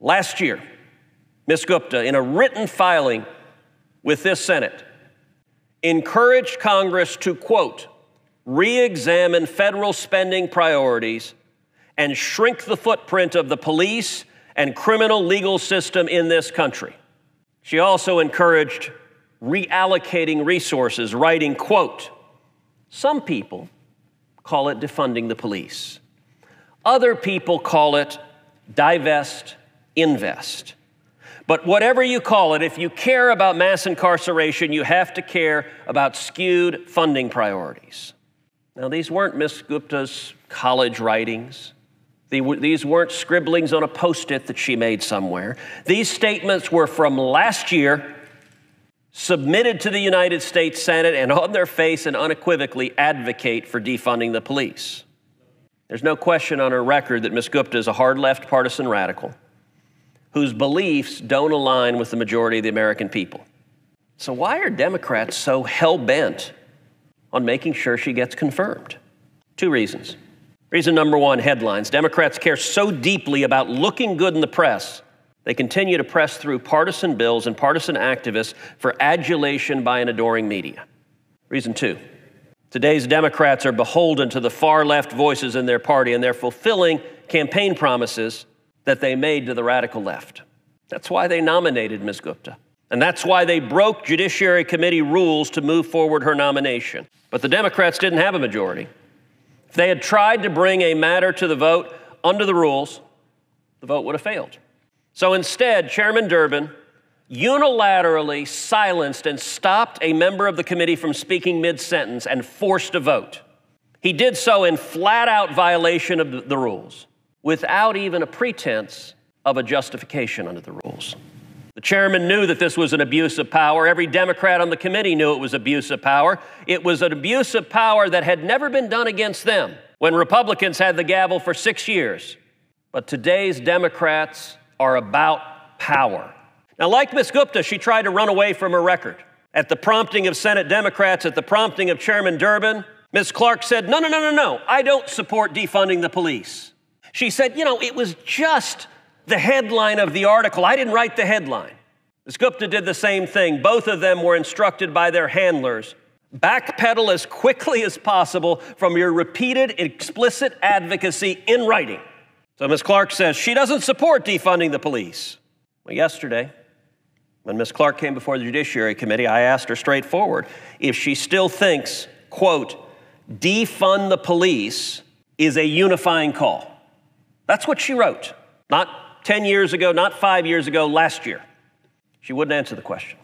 Last year, Ms. Gupta, in a written filing with this Senate, encouraged Congress to, quote, re examine federal spending priorities and shrink the footprint of the police and criminal legal system in this country. She also encouraged reallocating resources, writing, quote, some people call it defunding the police. Other people call it divest invest. But whatever you call it, if you care about mass incarceration, you have to care about skewed funding priorities. Now, these weren't Ms. Gupta's college writings. These weren't scribblings on a post it that she made somewhere. These statements were from last year, submitted to the United States Senate, and on their face and unequivocally advocate for defunding the police. There's no question on her record that Ms. Gupta is a hard left partisan radical whose beliefs don't align with the majority of the American people. So, why are Democrats so hell bent on making sure she gets confirmed? Two reasons. Reason number one headlines. Democrats care so deeply about looking good in the press, they continue to press through partisan bills and partisan activists for adulation by an adoring media. Reason two today's Democrats are beholden to the far left voices in their party and they're fulfilling campaign promises that they made to the radical left. That's why they nominated Ms. Gupta. And that's why they broke Judiciary Committee rules to move forward her nomination. But the Democrats didn't have a majority. If they had tried to bring a matter to the vote under the rules, the vote would have failed. So instead, Chairman Durbin unilaterally silenced and stopped a member of the committee from speaking mid sentence and forced a vote. He did so in flat out violation of the rules without even a pretense of a justification under the rules. The chairman knew that this was an abuse of power. Every Democrat on the committee knew it was abuse of power. It was an abuse of power that had never been done against them when Republicans had the gavel for six years. But today's Democrats are about power. Now, like Ms. Gupta, she tried to run away from her record. At the prompting of Senate Democrats, at the prompting of Chairman Durbin, Ms. Clark said, No, no, no, no, no, I don't support defunding the police. She said, You know, it was just the headline of the article. I didn't write the headline. Ms. Gupta did the same thing. Both of them were instructed by their handlers backpedal as quickly as possible from your repeated explicit advocacy in writing. So Ms. Clark says she doesn't support defunding the police. Well, yesterday, when Ms. Clark came before the Judiciary Committee, I asked her straightforward if she still thinks, quote, defund the police is a unifying call. That's what she wrote, not 10 years ago, not five years ago, last year. She wouldn't answer the question.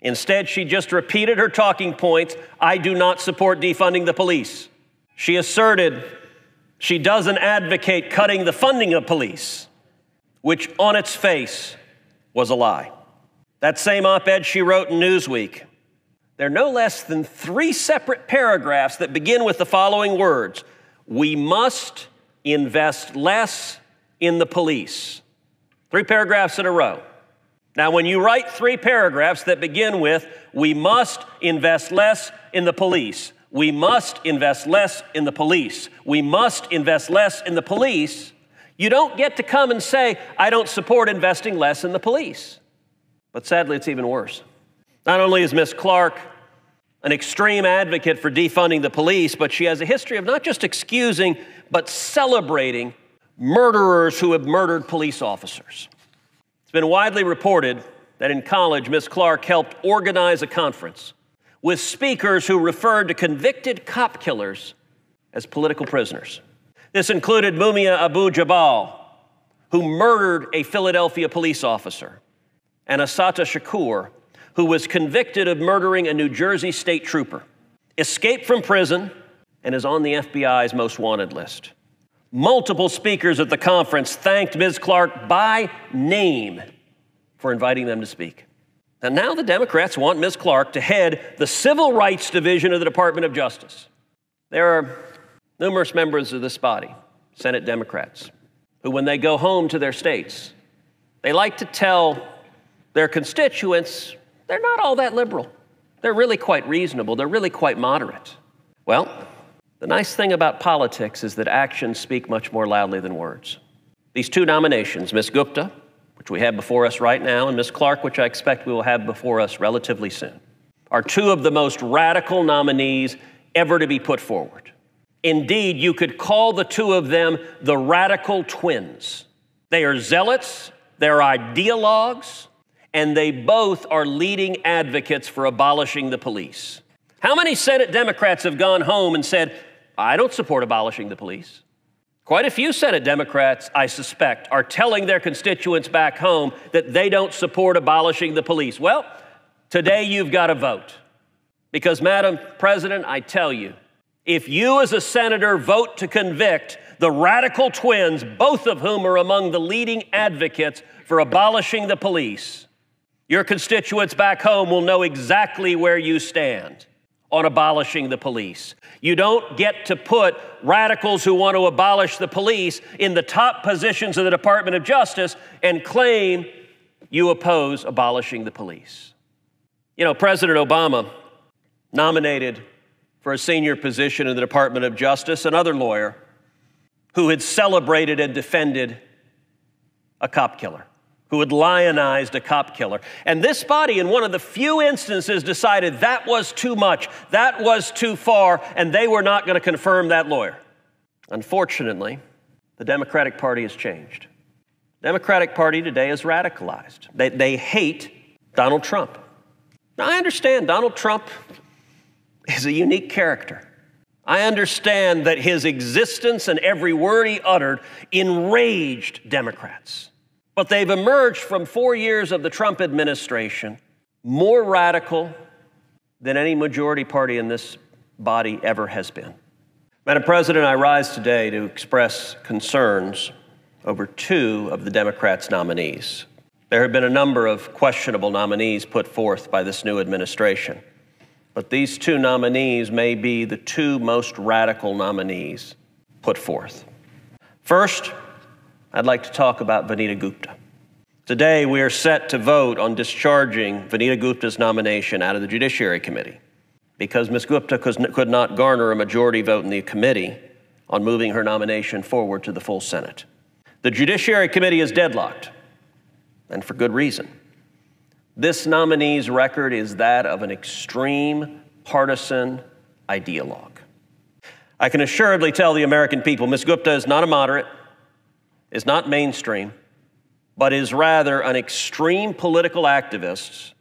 Instead, she just repeated her talking points I do not support defunding the police. She asserted she doesn't advocate cutting the funding of police, which on its face was a lie. That same op ed she wrote in Newsweek. There are no less than three separate paragraphs that begin with the following words We must invest less in the police. Three paragraphs in a row. Now, when you write three paragraphs that begin with, we must invest less in the police, we must invest less in the police, we must invest less in the police, you don't get to come and say, I don't support investing less in the police. But sadly, it's even worse. Not only is Miss Clark an extreme advocate for defunding the police, but she has a history of not just excusing, but celebrating murderers who have murdered police officers. It's been widely reported that in college, Ms. Clark helped organize a conference with speakers who referred to convicted cop killers as political prisoners. This included Mumia Abu Jabal, who murdered a Philadelphia police officer, and Asata Shakur, who was convicted of murdering a New Jersey state trooper, escaped from prison, and is on the FBI's most wanted list. Multiple speakers at the conference thanked Ms. Clark by name for inviting them to speak. And now the Democrats want Ms. Clark to head the Civil Rights Division of the Department of Justice. There are numerous members of this body, Senate Democrats, who, when they go home to their states, they like to tell their constituents they're not all that liberal. They're really quite reasonable, they're really quite moderate. Well, the nice thing about politics is that actions speak much more loudly than words. These two nominations, Ms. Gupta, which we have before us right now, and Ms. Clark, which I expect we will have before us relatively soon, are two of the most radical nominees ever to be put forward. Indeed, you could call the two of them the radical twins. They are zealots, they're ideologues, and they both are leading advocates for abolishing the police. How many Senate Democrats have gone home and said, I don't support abolishing the police? Quite a few Senate Democrats, I suspect, are telling their constituents back home that they don't support abolishing the police. Well, today you've got to vote. Because, Madam President, I tell you, if you as a senator vote to convict the radical twins, both of whom are among the leading advocates for abolishing the police, your constituents back home will know exactly where you stand on abolishing the police. You don't get to put radicals who want to abolish the police in the top positions of the Department of Justice and claim you oppose abolishing the police. You know, President Obama nominated for a senior position in the Department of Justice another lawyer who had celebrated and defended a cop killer who had lionized a cop killer. And this body, in one of the few instances, decided that was too much, that was too far, and they were not going to confirm that lawyer. Unfortunately, the Democratic Party has changed. Democratic Party today is radicalized. They, they hate Donald Trump. Now, I understand Donald Trump is a unique character. I understand that his existence and every word he uttered enraged Democrats. But they've emerged from four years of the Trump administration more radical than any majority party in this body ever has been. Madam President, I rise today to express concerns over two of the Democrats' nominees. There have been a number of questionable nominees put forth by this new administration, but these two nominees may be the two most radical nominees put forth. First, I'd like to talk about Vanita Gupta. Today, we are set to vote on discharging Vanita Gupta's nomination out of the Judiciary Committee because Ms. Gupta could not garner a majority vote in the committee on moving her nomination forward to the full Senate. The Judiciary Committee is deadlocked, and for good reason. This nominee's record is that of an extreme partisan ideologue. I can assuredly tell the American people Ms. Gupta is not a moderate, is not mainstream, but is rather an extreme political activist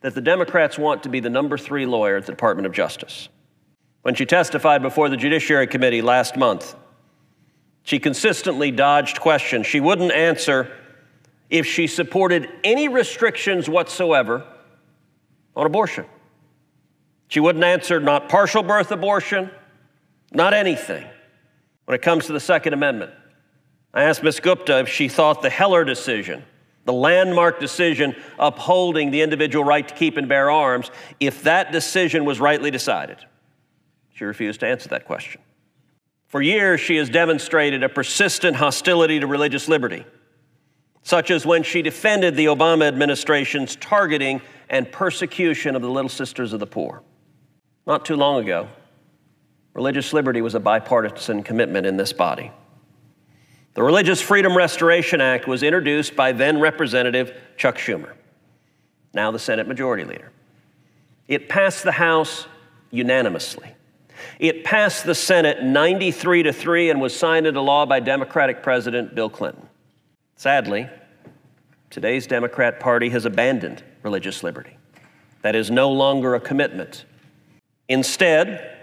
that the Democrats want to be the number three lawyer at the Department of Justice. When she testified before the Judiciary Committee last month, she consistently dodged questions. She wouldn't answer if she supported any restrictions whatsoever on abortion. She wouldn't answer not partial birth abortion, not anything when it comes to the Second Amendment. I asked Ms. Gupta if she thought the Heller decision, the landmark decision upholding the individual right to keep and bear arms, if that decision was rightly decided. She refused to answer that question. For years, she has demonstrated a persistent hostility to religious liberty, such as when she defended the Obama administration's targeting and persecution of the Little Sisters of the Poor. Not too long ago, religious liberty was a bipartisan commitment in this body. The Religious Freedom Restoration Act was introduced by then Representative Chuck Schumer, now the Senate Majority Leader. It passed the House unanimously. It passed the Senate 93 to 3 and was signed into law by Democratic President Bill Clinton. Sadly, today's Democrat Party has abandoned religious liberty. That is no longer a commitment. Instead,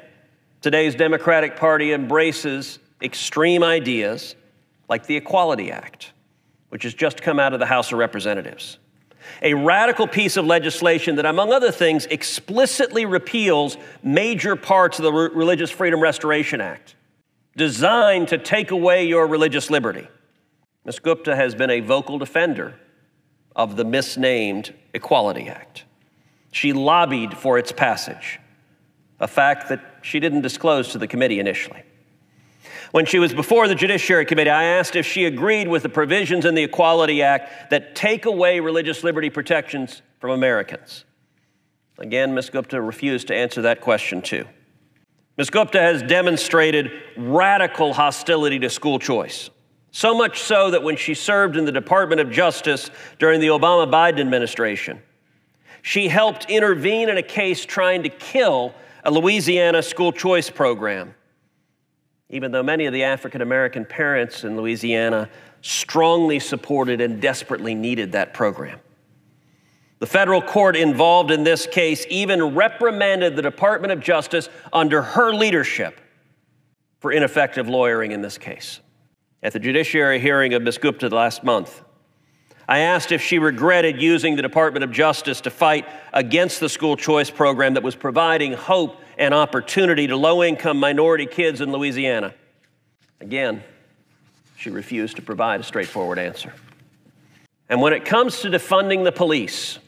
today's Democratic Party embraces extreme ideas like the Equality Act, which has just come out of the House of Representatives. A radical piece of legislation that, among other things, explicitly repeals major parts of the Re Religious Freedom Restoration Act, designed to take away your religious liberty. Ms. Gupta has been a vocal defender of the misnamed Equality Act. She lobbied for its passage, a fact that she didn't disclose to the committee initially. When she was before the Judiciary Committee, I asked if she agreed with the provisions in the Equality Act that take away religious liberty protections from Americans. Again, Ms. Gupta refused to answer that question, too. Ms. Gupta has demonstrated radical hostility to school choice, so much so that when she served in the Department of Justice during the Obama Biden administration, she helped intervene in a case trying to kill a Louisiana school choice program even though many of the African American parents in Louisiana strongly supported and desperately needed that program. The federal court involved in this case even reprimanded the Department of Justice under her leadership for ineffective lawyering in this case. At the judiciary hearing of Ms. Gupta last month, I asked if she regretted using the Department of Justice to fight against the school choice program that was providing hope and opportunity to low income minority kids in Louisiana. Again, she refused to provide a straightforward answer. And when it comes to defunding the police,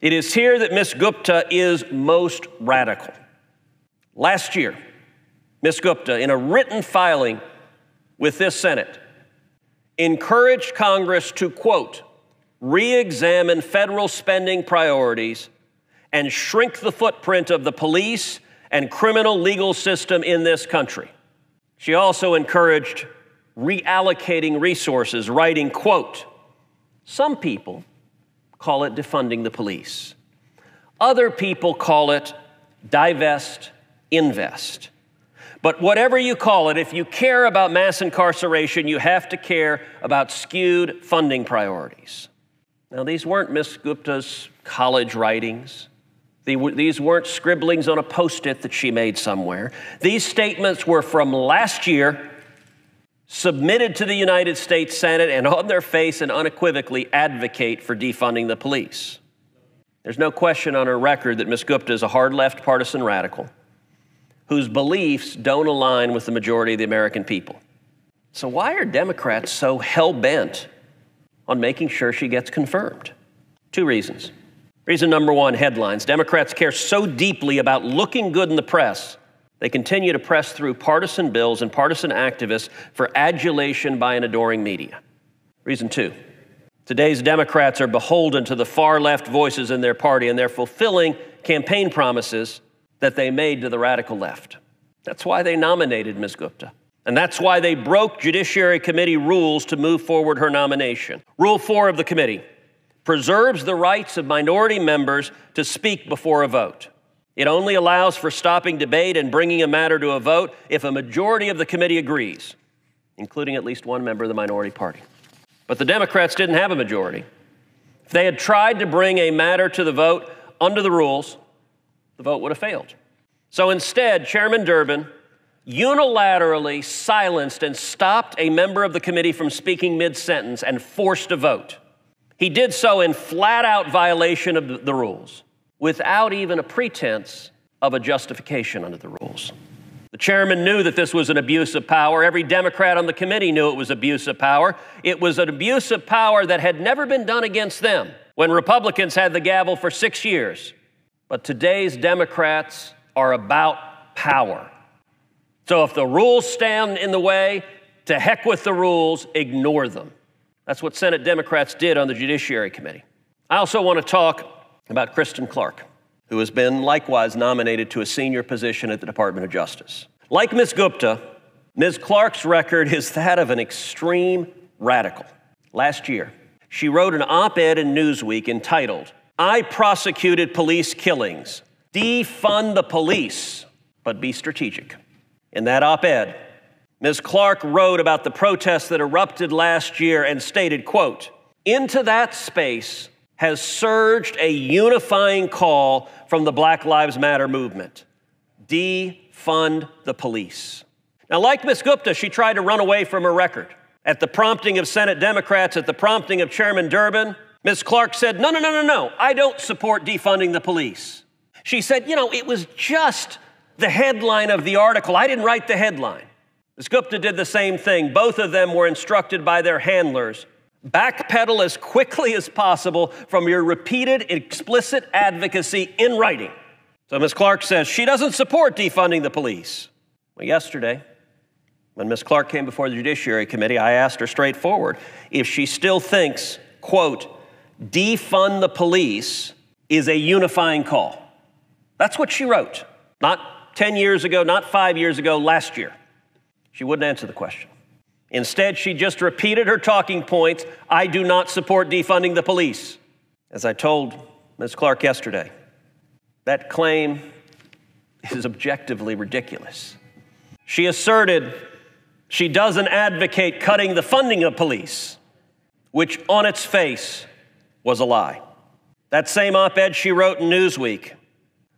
it is here that Ms. Gupta is most radical. Last year, Ms. Gupta, in a written filing with this Senate, encouraged Congress to, quote, re examine federal spending priorities and shrink the footprint of the police and criminal legal system in this country. She also encouraged reallocating resources, writing, quote, some people call it defunding the police. Other people call it divest, invest. But whatever you call it, if you care about mass incarceration, you have to care about skewed funding priorities. Now, these weren't Ms. Gupta's college writings. These weren't scribblings on a post it that she made somewhere. These statements were from last year, submitted to the United States Senate, and on their face and unequivocally advocate for defunding the police. There's no question on her record that Ms. Gupta is a hard left partisan radical whose beliefs don't align with the majority of the American people. So, why are Democrats so hell bent on making sure she gets confirmed? Two reasons. Reason number one headlines. Democrats care so deeply about looking good in the press, they continue to press through partisan bills and partisan activists for adulation by an adoring media. Reason two today's Democrats are beholden to the far left voices in their party, and they're fulfilling campaign promises that they made to the radical left. That's why they nominated Ms. Gupta. And that's why they broke Judiciary Committee rules to move forward her nomination. Rule four of the committee preserves the rights of minority members to speak before a vote. It only allows for stopping debate and bringing a matter to a vote if a majority of the committee agrees, including at least one member of the minority party. But the Democrats didn't have a majority. If they had tried to bring a matter to the vote under the rules, the vote would have failed. So instead, Chairman Durbin unilaterally silenced and stopped a member of the committee from speaking mid sentence and forced a vote. He did so in flat out violation of the rules, without even a pretense of a justification under the rules. The chairman knew that this was an abuse of power. Every Democrat on the committee knew it was abuse of power. It was an abuse of power that had never been done against them when Republicans had the gavel for six years but today's Democrats are about power. So if the rules stand in the way, to heck with the rules, ignore them. That's what Senate Democrats did on the Judiciary Committee. I also want to talk about Kristen Clark, who has been likewise nominated to a senior position at the Department of Justice. Like Ms. Gupta, Ms. Clark's record is that of an extreme radical. Last year, she wrote an op ed in Newsweek entitled, I prosecuted police killings. Defund the police, but be strategic. In that op ed, Ms. Clark wrote about the protests that erupted last year and stated, quote, into that space has surged a unifying call from the Black Lives Matter movement. Defund the police. Now, like Ms. Gupta, she tried to run away from her record. At the prompting of Senate Democrats, at the prompting of Chairman Durbin, Ms. Clark said, No, no, no, no, no, I don't support defunding the police. She said, You know, it was just the headline of the article. I didn't write the headline. Ms. Gupta did the same thing. Both of them were instructed by their handlers backpedal as quickly as possible from your repeated explicit advocacy in writing. So Ms. Clark says she doesn't support defunding the police. Well, yesterday, when Ms. Clark came before the Judiciary Committee, I asked her straightforward if she still thinks, quote, defund the police is a unifying call. That's what she wrote, not 10 years ago, not five years ago, last year. She wouldn't answer the question. Instead, she just repeated her talking points I do not support defunding the police. As I told Ms. Clark yesterday, that claim is objectively ridiculous. She asserted she doesn't advocate cutting the funding of police, which on its face was a lie. That same op ed she wrote in Newsweek.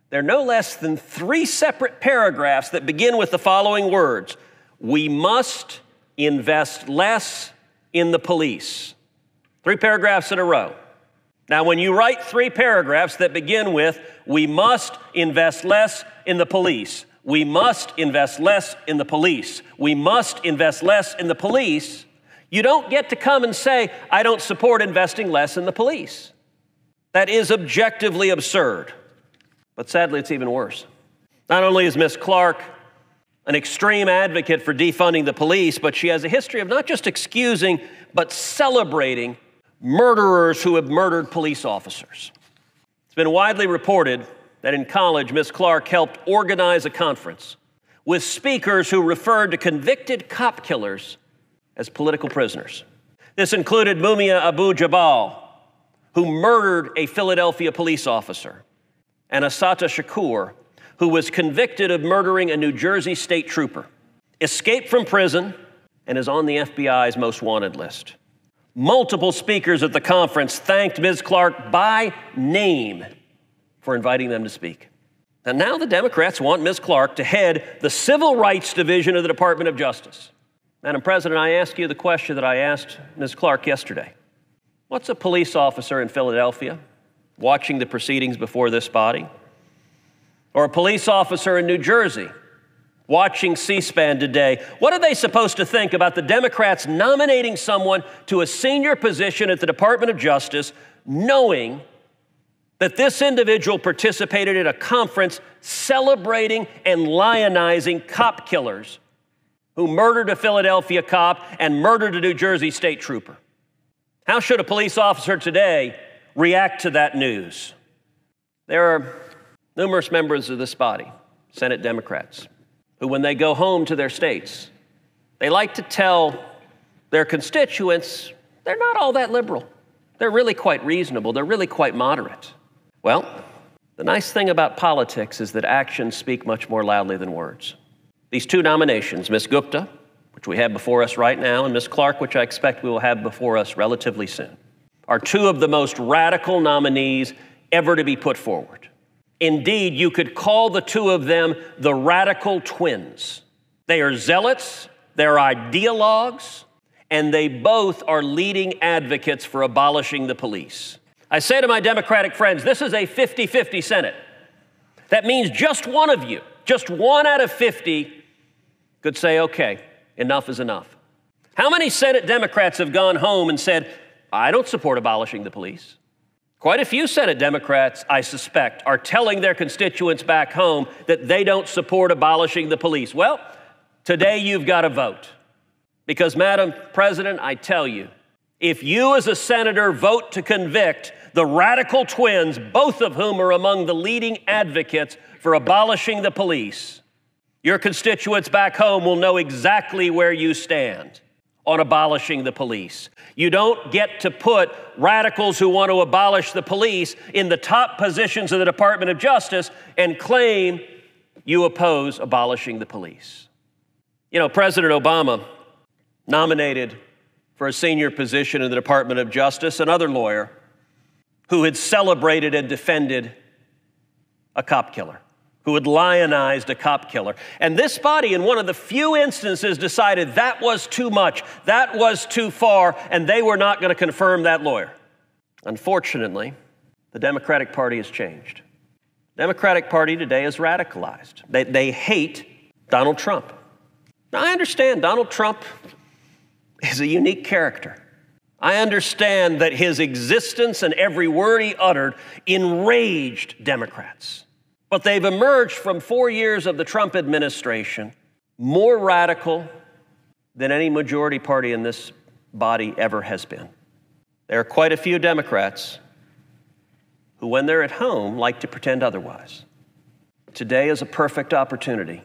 There are no less than three separate paragraphs that begin with the following words We must invest less in the police. Three paragraphs in a row. Now, when you write three paragraphs that begin with, we must invest less in the police, we must invest less in the police, we must invest less in the police, you don't get to come and say, I don't support investing less in the police. That is objectively absurd. But sadly, it's even worse. Not only is Ms. Clark an extreme advocate for defunding the police, but she has a history of not just excusing, but celebrating murderers who have murdered police officers. It's been widely reported that in college, Ms. Clark helped organize a conference with speakers who referred to convicted cop killers as political prisoners. This included Mumia Abu Jabal, who murdered a Philadelphia police officer, and Asata Shakur, who was convicted of murdering a New Jersey state trooper, escaped from prison, and is on the FBI's most wanted list. Multiple speakers at the conference thanked Ms. Clark by name for inviting them to speak. And now the Democrats want Ms. Clark to head the Civil Rights Division of the Department of Justice. Madam President, I ask you the question that I asked Ms. Clark yesterday. What's a police officer in Philadelphia watching the proceedings before this body? Or a police officer in New Jersey watching C SPAN today? What are they supposed to think about the Democrats nominating someone to a senior position at the Department of Justice, knowing that this individual participated in a conference celebrating and lionizing cop killers who murdered a Philadelphia cop and murdered a New Jersey state trooper. How should a police officer today react to that news? There are numerous members of this body, Senate Democrats, who, when they go home to their states, they like to tell their constituents they're not all that liberal. They're really quite reasonable. They're really quite moderate. Well, the nice thing about politics is that actions speak much more loudly than words. These two nominations, Ms. Gupta, which we have before us right now, and Ms. Clark, which I expect we will have before us relatively soon, are two of the most radical nominees ever to be put forward. Indeed, you could call the two of them the radical twins. They are zealots, they're ideologues, and they both are leading advocates for abolishing the police. I say to my Democratic friends, this is a 50 50 Senate. That means just one of you, just one out of 50 could say, okay, enough is enough. How many Senate Democrats have gone home and said, I don't support abolishing the police? Quite a few Senate Democrats, I suspect, are telling their constituents back home that they don't support abolishing the police. Well, today you've got to vote. Because, Madam President, I tell you, if you as a senator vote to convict the radical twins, both of whom are among the leading advocates for abolishing the police, your constituents back home will know exactly where you stand on abolishing the police. You don't get to put radicals who want to abolish the police in the top positions of the Department of Justice and claim you oppose abolishing the police. You know, President Obama nominated for a senior position in the Department of Justice another lawyer who had celebrated and defended a cop killer who had lionized a cop killer. And this body, in one of the few instances, decided that was too much, that was too far, and they were not going to confirm that lawyer. Unfortunately, the Democratic Party has changed. Democratic Party today is radicalized. They, they hate Donald Trump. Now, I understand Donald Trump is a unique character. I understand that his existence and every word he uttered enraged Democrats. But they've emerged from four years of the Trump administration more radical than any majority party in this body ever has been. There are quite a few Democrats who, when they're at home, like to pretend otherwise. Today is a perfect opportunity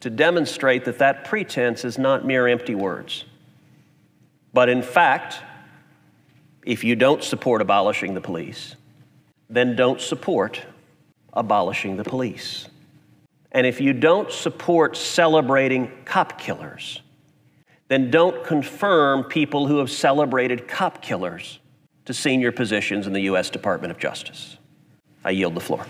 to demonstrate that that pretense is not mere empty words. But in fact, if you don't support abolishing the police, then don't support abolishing the police. And if you don't support celebrating cop killers, then don't confirm people who have celebrated cop killers to senior positions in the U.S. Department of Justice. I yield the floor.